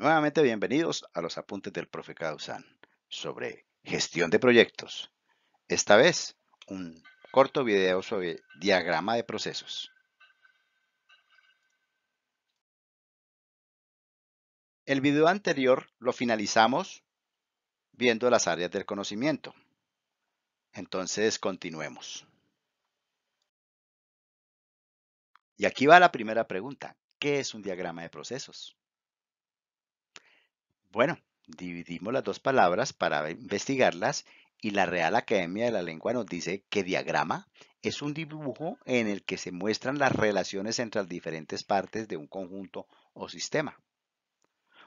Nuevamente bienvenidos a los apuntes del profe Causan sobre gestión de proyectos. Esta vez un corto video sobre diagrama de procesos. El video anterior lo finalizamos viendo las áreas del conocimiento. Entonces continuemos. Y aquí va la primera pregunta. ¿Qué es un diagrama de procesos? Bueno, dividimos las dos palabras para investigarlas y la Real Academia de la Lengua nos dice que diagrama es un dibujo en el que se muestran las relaciones entre las diferentes partes de un conjunto o sistema.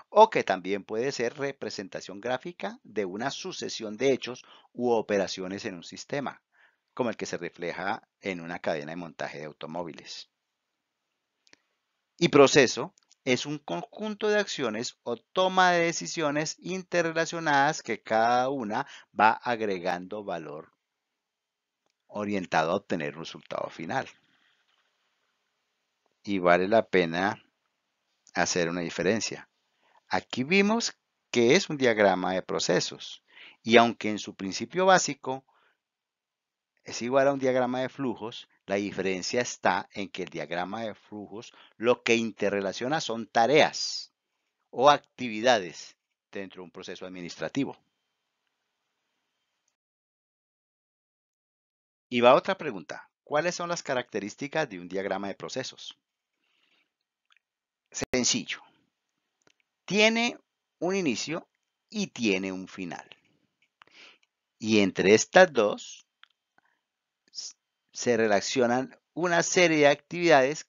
O que también puede ser representación gráfica de una sucesión de hechos u operaciones en un sistema, como el que se refleja en una cadena de montaje de automóviles. Y proceso es un conjunto de acciones o toma de decisiones interrelacionadas que cada una va agregando valor orientado a obtener un resultado final. Y vale la pena hacer una diferencia. Aquí vimos que es un diagrama de procesos y aunque en su principio básico es igual a un diagrama de flujos, la diferencia está en que el diagrama de flujos lo que interrelaciona son tareas o actividades dentro de un proceso administrativo. Y va otra pregunta. ¿Cuáles son las características de un diagrama de procesos? Sencillo. Tiene un inicio y tiene un final. Y entre estas dos se relacionan una serie de actividades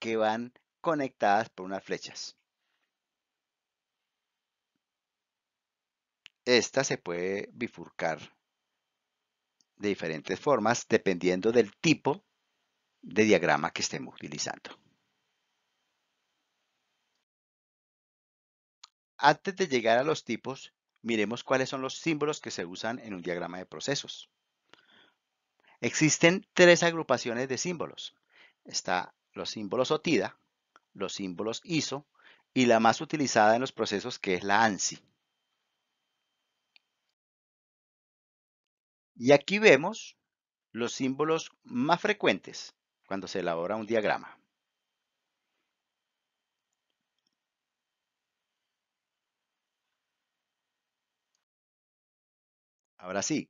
que van conectadas por unas flechas. Esta se puede bifurcar de diferentes formas dependiendo del tipo de diagrama que estemos utilizando. Antes de llegar a los tipos, miremos cuáles son los símbolos que se usan en un diagrama de procesos. Existen tres agrupaciones de símbolos. Está los símbolos OTIDA, los símbolos ISO y la más utilizada en los procesos que es la ANSI. Y aquí vemos los símbolos más frecuentes cuando se elabora un diagrama. Ahora sí,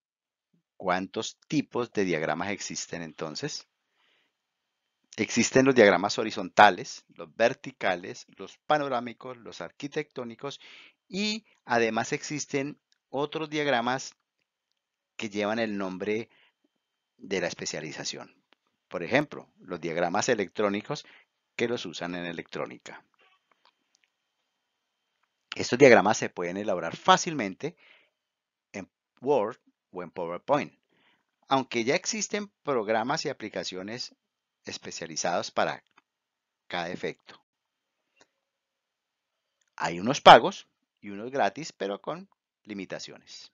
¿Cuántos tipos de diagramas existen entonces? Existen los diagramas horizontales, los verticales, los panorámicos, los arquitectónicos y además existen otros diagramas que llevan el nombre de la especialización. Por ejemplo, los diagramas electrónicos que los usan en electrónica. Estos diagramas se pueden elaborar fácilmente en Word o en PowerPoint. Aunque ya existen programas y aplicaciones especializados para cada efecto. Hay unos pagos y unos gratis, pero con limitaciones.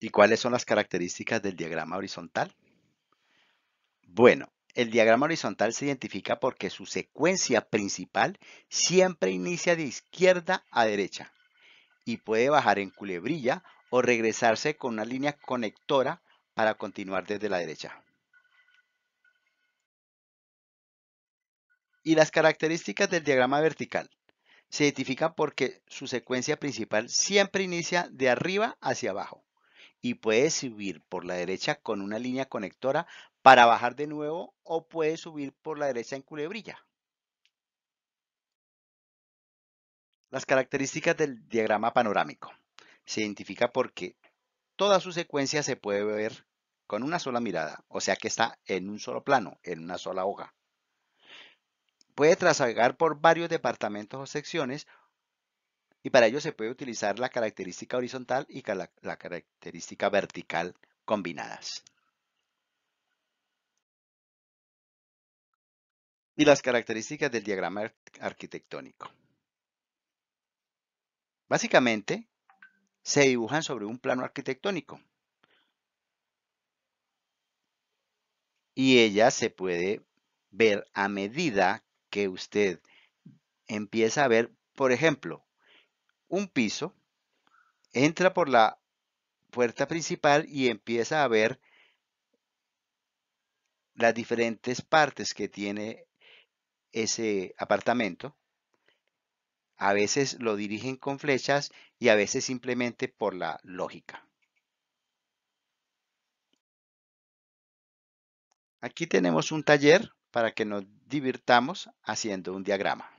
¿Y cuáles son las características del diagrama horizontal? Bueno, el diagrama horizontal se identifica porque su secuencia principal siempre inicia de izquierda a derecha, y puede bajar en culebrilla o regresarse con una línea conectora para continuar desde la derecha. Y las características del diagrama vertical se identifican porque su secuencia principal siempre inicia de arriba hacia abajo y puede subir por la derecha con una línea conectora para bajar de nuevo o puede subir por la derecha en culebrilla. Las características del diagrama panorámico. Se identifica porque toda su secuencia se puede ver con una sola mirada, o sea que está en un solo plano, en una sola hoja. Puede trasagar por varios departamentos o secciones y para ello se puede utilizar la característica horizontal y la característica vertical combinadas. Y las características del diagrama arquitectónico. Básicamente, se dibujan sobre un plano arquitectónico. Y ella se puede ver a medida que usted empieza a ver, por ejemplo, un piso, entra por la puerta principal y empieza a ver las diferentes partes que tiene ese apartamento a veces lo dirigen con flechas y a veces simplemente por la lógica. Aquí tenemos un taller para que nos divirtamos haciendo un diagrama.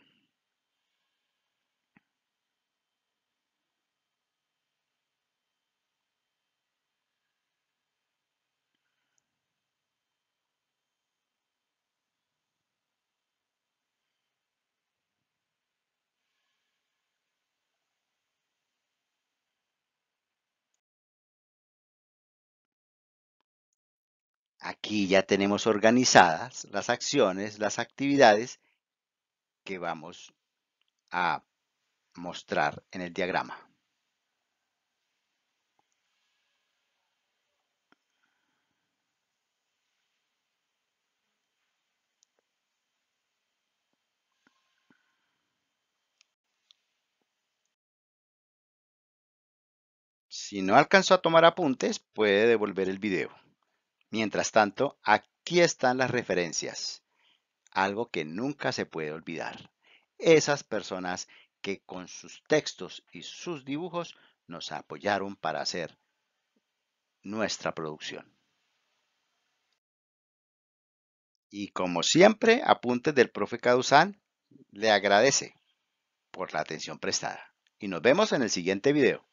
Aquí ya tenemos organizadas las acciones, las actividades que vamos a mostrar en el diagrama. Si no alcanzó a tomar apuntes, puede devolver el video. Mientras tanto, aquí están las referencias. Algo que nunca se puede olvidar. Esas personas que con sus textos y sus dibujos nos apoyaron para hacer nuestra producción. Y como siempre, apuntes del profe Caduzán le agradece por la atención prestada. Y nos vemos en el siguiente video.